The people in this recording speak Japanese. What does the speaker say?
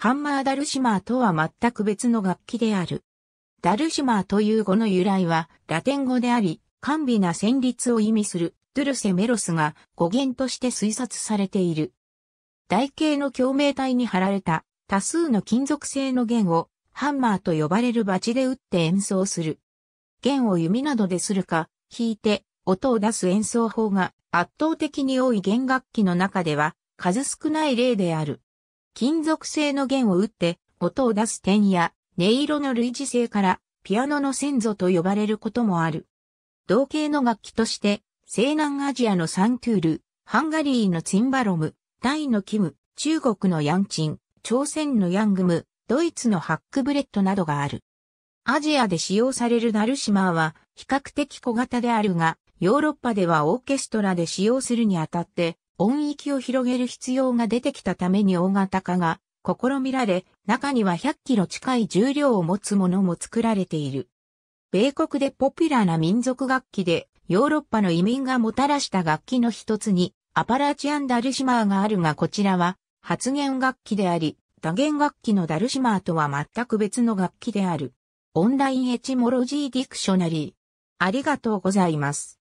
ハンマーダルシマーとは全く別の楽器である。ダルシマーという語の由来はラテン語であり、甘美な旋律を意味するドゥルセメロスが語源として推察されている。台形の共鳴体に貼られた多数の金属製の弦をハンマーと呼ばれるバチで打って演奏する。弦を弓などでするか、弾いて音を出す演奏法が圧倒的に多い弦楽器の中では数少ない例である。金属製の弦を打って音を出す点や音色の類似性からピアノの先祖と呼ばれることもある。同型の楽器として西南アジアのサントゥール、ハンガリーのツインバロム、タイのキム、中国のヤンチン、朝鮮のヤングム、ドイツのハックブレッドなどがある。アジアで使用されるダルシマーは比較的小型であるが、ヨーロッパではオーケストラで使用するにあたって音域を広げる必要が出てきたために大型化が試みられ、中には100キロ近い重量を持つものも作られている。米国でポピュラーな民族楽器で、ヨーロッパの移民がもたらした楽器の一つに、アパラチアンダルシマーがあるがこちらは、発言楽器であり、多言楽器のダルシマーとは全く別の楽器である。オンラインエチモロジーディクショナリー。ありがとうございます。